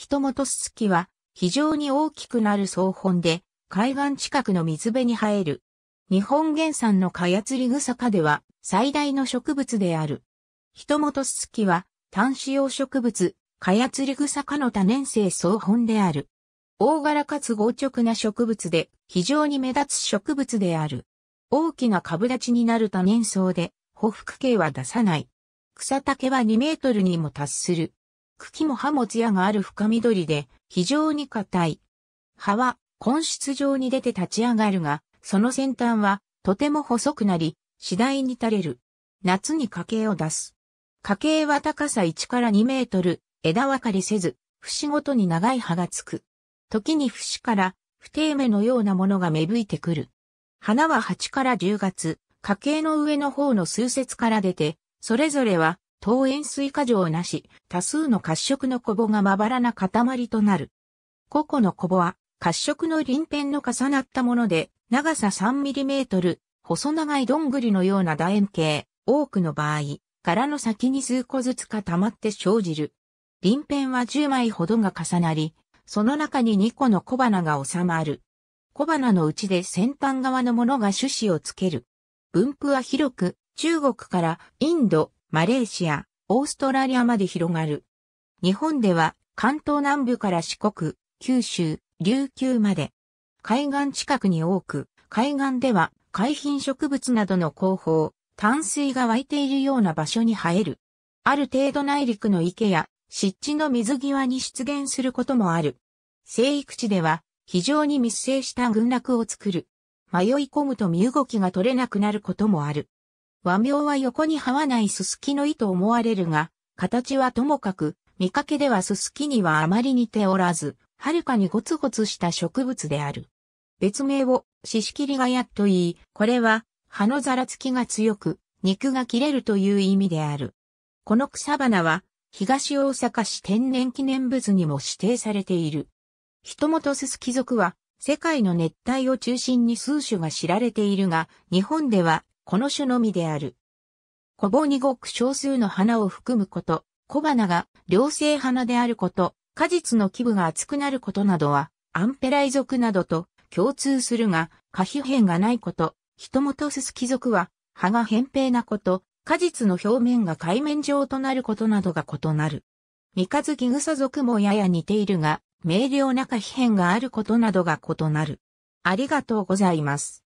人トすスきは非常に大きくなる草本で海岸近くの水辺に生える。日本原産のカヤツリグサ科では最大の植物である。人トすスきは単子葉植物、カヤツリグサ科の多年生草本である。大柄かつ豪直な植物で非常に目立つ植物である。大きな株立ちになる多年草で、匍匐系は出さない。草丈は2メートルにも達する。茎も葉も艶がある深緑で、非常に硬い。葉は、根室状に出て立ち上がるが、その先端は、とても細くなり、次第に垂れる。夏に花茎を出す。花茎は高さ1から2メートル、枝分かれせず、節ごとに長い葉がつく。時に節から、不定芽のようなものが芽吹いてくる。花は8から10月、花茎の上の方の数節から出て、それぞれは糖塩水過剰なし、多数の褐色のコボがまばらな塊となる。個々のコボは、褐色の鱗片の重なったもので、長さ 3mm、細長いどんぐりのような楕円形、多くの場合、柄の先に数個ずつ固まって生じる。鱗片は10枚ほどが重なり、その中に2個の小花が収まる。小花のうちで先端側のものが種子をつける。分布は広く、中国からインド、マレーシア、オーストラリアまで広がる。日本では関東南部から四国、九州、琉球まで。海岸近くに多く、海岸では海浜植物などの広報、淡水が湧いているような場所に生える。ある程度内陸の池や湿地の水際に出現することもある。生育地では非常に密生した群落を作る。迷い込むと身動きが取れなくなることもある。和名は横に這わないススキの意と思われるが、形はともかく、見かけではススキにはあまり似ておらず、はるかにゴツゴツした植物である。別名を、シシキリガヤと言い、これは、葉のざらつきが強く、肉が切れるという意味である。この草花は、東大阪市天然記念物にも指定されている。人元ススキ族は、世界の熱帯を中心に数種が知られているが、日本ではこの種のみである。小棒にごく少数の花を含むこと、小花が両性花であること、果実の基部が厚くなることなどは、アンペライ属などと共通するが、可否変がないこと、ヒトモトススキ族は、葉が扁平なこと、果実の表面が海面状となることなどが異なる。三日月草族もやや似ているが、明瞭な可否変があることなどが異なる。ありがとうございます。